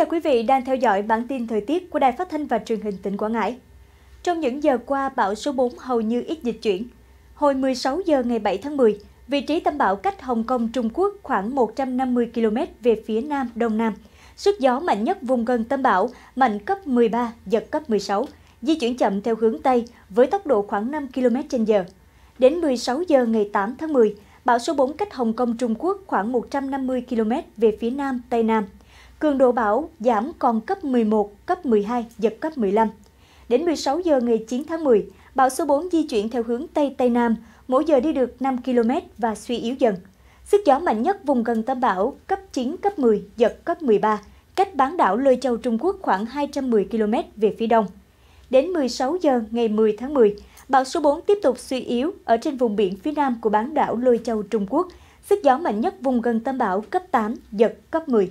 chào quý vị đang theo dõi bản tin thời tiết của Đài Phát thanh và Truyền hình tỉnh Quảng Ngãi. Trong những giờ qua, bão số 4 hầu như ít dịch chuyển. Hồi 16 giờ ngày 7 tháng 10, vị trí tâm bão cách Hồng Kông, Trung Quốc khoảng 150 km về phía nam đông nam. Sức gió mạnh nhất vùng gần tâm bão mạnh cấp 13, giật cấp 16, di chuyển chậm theo hướng Tây với tốc độ khoảng 5 km h Đến 16 giờ ngày 8 tháng 10, bão số 4 cách Hồng Kông, Trung Quốc khoảng 150 km về phía nam Tây Nam, Cường độ bão giảm còn cấp 11, cấp 12, giật cấp 15. Đến 16 giờ ngày 9 tháng 10, bão số 4 di chuyển theo hướng Tây Tây Nam, mỗi giờ đi được 5 km và suy yếu dần. Sức gió mạnh nhất vùng gần tâm bão cấp 9, cấp 10, giật cấp 13, cách bán đảo Lôi Châu Trung Quốc khoảng 210 km về phía đông. Đến 16 giờ ngày 10 tháng 10, bão số 4 tiếp tục suy yếu ở trên vùng biển phía nam của bán đảo Lôi Châu Trung Quốc. Sức gió mạnh nhất vùng gần tâm bão cấp 8, giật cấp 10.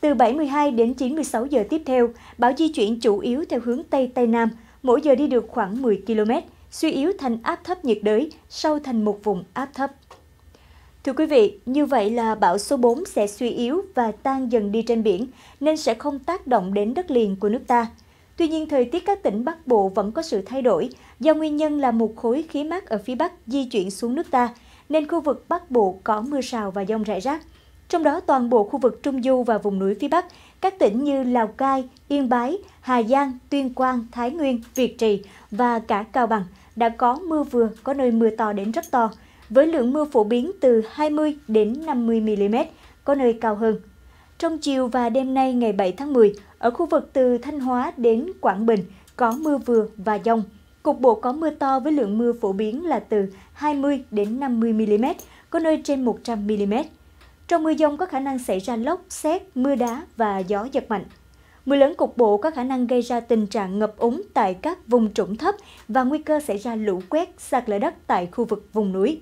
Từ 72 đến 96 giờ tiếp theo, bão di chuyển chủ yếu theo hướng Tây Tây Nam, mỗi giờ đi được khoảng 10 km, suy yếu thành áp thấp nhiệt đới, sau thành một vùng áp thấp. Thưa quý vị, như vậy là bão số 4 sẽ suy yếu và tan dần đi trên biển, nên sẽ không tác động đến đất liền của nước ta. Tuy nhiên, thời tiết các tỉnh Bắc Bộ vẫn có sự thay đổi, do nguyên nhân là một khối khí mát ở phía Bắc di chuyển xuống nước ta, nên khu vực Bắc Bộ có mưa rào và dông rải rác trong đó toàn bộ khu vực Trung Du và vùng núi phía Bắc, các tỉnh như Lào Cai, Yên Bái, Hà Giang, Tuyên Quang, Thái Nguyên, Việt Trì và cả Cao Bằng đã có mưa vừa, có nơi mưa to đến rất to, với lượng mưa phổ biến từ 20 đến 50 mm, có nơi cao hơn. Trong chiều và đêm nay ngày 7 tháng 10, ở khu vực từ Thanh Hóa đến Quảng Bình có mưa vừa và dông. Cục bộ có mưa to với lượng mưa phổ biến là từ 20 đến 50 mm, có nơi trên 100 mm. Trong mưa dông có khả năng xảy ra lốc, xét, mưa đá và gió giật mạnh. Mưa lớn cục bộ có khả năng gây ra tình trạng ngập úng tại các vùng trũng thấp và nguy cơ xảy ra lũ quét, sạt lở đất tại khu vực vùng núi.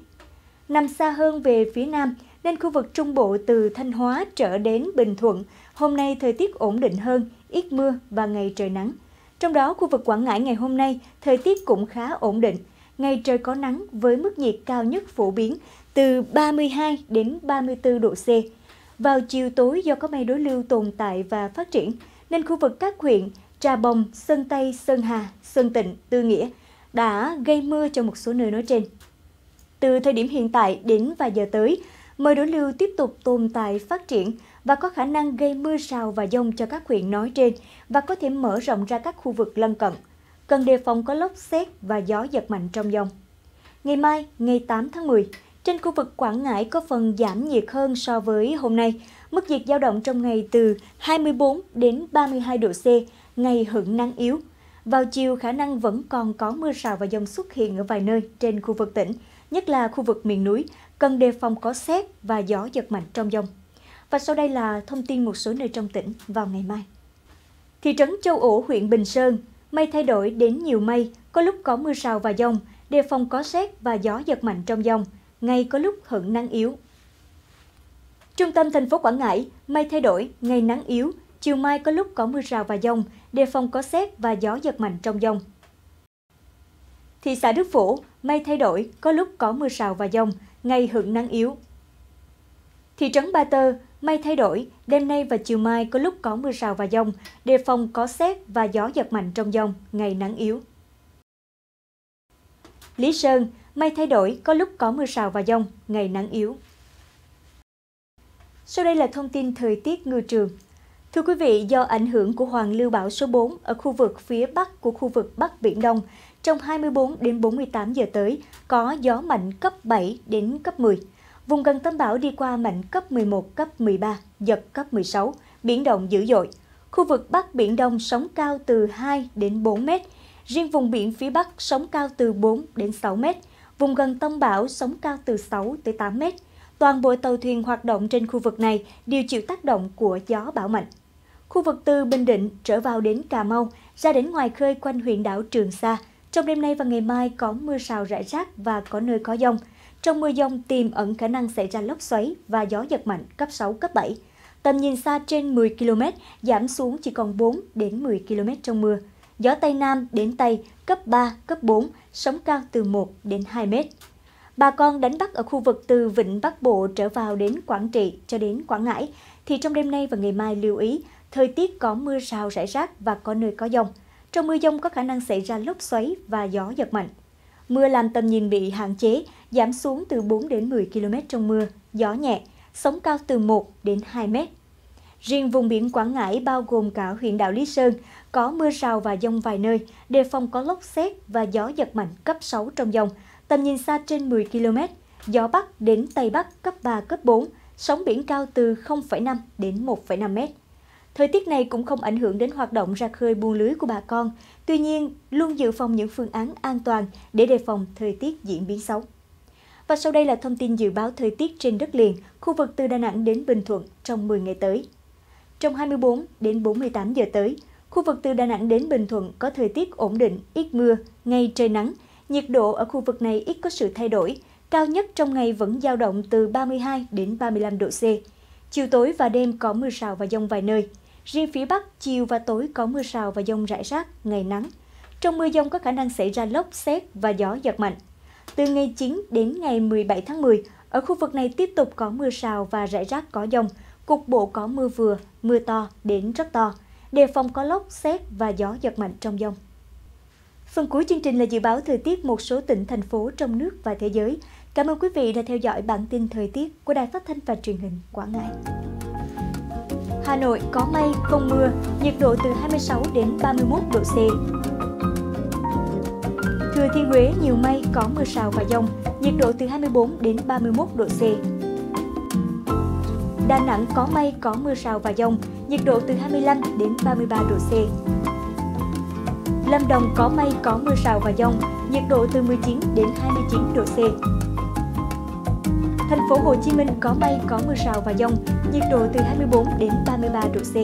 Nằm xa hơn về phía nam, nên khu vực trung bộ từ Thanh Hóa trở đến Bình Thuận, hôm nay thời tiết ổn định hơn, ít mưa và ngày trời nắng. Trong đó, khu vực Quảng Ngãi ngày hôm nay, thời tiết cũng khá ổn định, ngày trời có nắng với mức nhiệt cao nhất phổ biến từ 32 đến 34 độ C. Vào chiều tối do có mây đối lưu tồn tại và phát triển, nên khu vực các huyện Trà Bồng, Sơn Tây, Sơn Hà, Sơn Tịnh, Tư Nghĩa đã gây mưa cho một số nơi nói trên. Từ thời điểm hiện tại đến vài giờ tới, mây đối lưu tiếp tục tồn tại phát triển và có khả năng gây mưa rào và dông cho các huyện nói trên và có thể mở rộng ra các khu vực lân cận cần đề phòng có lốc xét và gió giật mạnh trong dòng. Ngày mai, ngày 8 tháng 10, trên khu vực Quảng Ngãi có phần giảm nhiệt hơn so với hôm nay. Mức nhiệt dao động trong ngày từ 24 đến 32 độ C, ngày hưởng nắng yếu. Vào chiều khả năng vẫn còn có mưa rào và dông xuất hiện ở vài nơi trên khu vực tỉnh, nhất là khu vực miền núi, cần đề phòng có xét và gió giật mạnh trong dông. Và sau đây là thông tin một số nơi trong tỉnh vào ngày mai. Thị trấn Châu Ổ, huyện Bình Sơn, Mây thay đổi đến nhiều mây, có lúc có mưa rào và dông, đề phòng có xét và gió giật mạnh trong dông, ngày có lúc hưởng nắng yếu. Trung tâm thành phố Quảng Ngãi, mây thay đổi, ngày nắng yếu, chiều mai có lúc có mưa rào và dông, đề phòng có xét và gió giật mạnh trong dông. Thị xã Đức Phổ, mây thay đổi, có lúc có mưa rào và dông, ngày hưởng nắng yếu. Thị trấn Ba Tơ, Mây thay đổi, đêm nay và chiều mai có lúc có mưa rào và dông, đề phòng có xét và gió giật mạnh trong dông, ngày nắng yếu. Lý Sơn, mây thay đổi, có lúc có mưa rào và dông, ngày nắng yếu. Sau đây là thông tin thời tiết ngư trường. Thưa quý vị, do ảnh hưởng của hoàn lưu bão số 4 ở khu vực phía bắc của khu vực Bắc Biển Đông, trong 24 đến 48 giờ tới có gió mạnh cấp 7 đến cấp 10 Vùng gần tâm bão đi qua mạnh cấp 11, cấp 13, giật cấp 16, biển động dữ dội. Khu vực Bắc Biển Đông sóng cao từ 2 đến 4 mét, riêng vùng biển phía Bắc sóng cao từ 4 đến 6 mét, vùng gần tâm bão sóng cao từ 6 tới 8 mét. Toàn bộ tàu thuyền hoạt động trên khu vực này đều chịu tác động của gió bão mạnh. Khu vực từ Bình Định trở vào đến Cà Mau, ra đến ngoài khơi quanh huyện đảo Trường Sa, trong đêm nay và ngày mai có mưa rào rải rác và có nơi có dông. Trong mưa dông tiềm ẩn khả năng xảy ra lốc xoáy và gió giật mạnh cấp 6, cấp 7. Tầm nhìn xa trên 10 km, giảm xuống chỉ còn 4 đến 10 km trong mưa. Gió Tây Nam đến Tây cấp 3, cấp 4, sóng cao từ 1 đến 2 mét. Bà con đánh bắt ở khu vực từ Vịnh Bắc Bộ trở vào đến Quảng Trị cho đến Quảng Ngãi, thì trong đêm nay và ngày mai lưu ý, thời tiết có mưa rào rải rác và có nơi có dông. Trong mưa dông có khả năng xảy ra lốc xoáy và gió giật mạnh. Mưa làm tầm nhìn bị hạn chế, giảm xuống từ 4 đến 10 km trong mưa, gió nhẹ, sóng cao từ 1 đến 2 mét. Riêng vùng biển Quảng Ngãi bao gồm cả huyện đảo Lý Sơn, có mưa rào và dông vài nơi, đề phòng có lốc xét và gió giật mạnh cấp 6 trong dông, tầm nhìn xa trên 10 km, gió Bắc đến Tây Bắc cấp 3, cấp 4, sóng biển cao từ 0,5 đến 1,5 mét. Thời tiết này cũng không ảnh hưởng đến hoạt động ra khơi buôn lưới của bà con, tuy nhiên luôn dự phòng những phương án an toàn để đề phòng thời tiết diễn biến xấu. Và sau đây là thông tin dự báo thời tiết trên đất liền, khu vực từ Đà Nẵng đến Bình Thuận trong 10 ngày tới. Trong 24 đến 48 giờ tới, khu vực từ Đà Nẵng đến Bình Thuận có thời tiết ổn định, ít mưa, ngày trời nắng. Nhiệt độ ở khu vực này ít có sự thay đổi, cao nhất trong ngày vẫn dao động từ 32 đến 35 độ C. Chiều tối và đêm có mưa rào và dông vài nơi. Riêng phía Bắc, chiều và tối có mưa rào và dông rải rác, ngày nắng. Trong mưa dông có khả năng xảy ra lốc, xét và gió giật mạnh. Từ ngày 9 đến ngày 17 tháng 10, ở khu vực này tiếp tục có mưa rào và rải rác có dông, cục bộ có mưa vừa, mưa to đến rất to, đề phòng có lốc, xét và gió giật mạnh trong dông. Phần cuối chương trình là dự báo thời tiết một số tỉnh, thành phố trong nước và thế giới. Cảm ơn quý vị đã theo dõi bản tin thời tiết của Đài Phát Thanh và Truyền hình Quảng Ngãi. Hà Nội có mây, không mưa, nhiệt độ từ 26 đến 31 độ C. Thừa Thiên Huế nhiều mây, có mưa rào và dông, nhiệt độ từ 24 đến 31 độ C. Đà Nẵng có mây, có mưa rào và dông, nhiệt độ từ 25 đến 33 độ C. Lâm Đồng có mây, có mưa rào và dông, nhiệt độ từ 19 đến 29 độ C. Thành phố Hồ Chí Minh có mây, có mưa rào và dông, nhiệt độ từ 24 đến 33 độ C.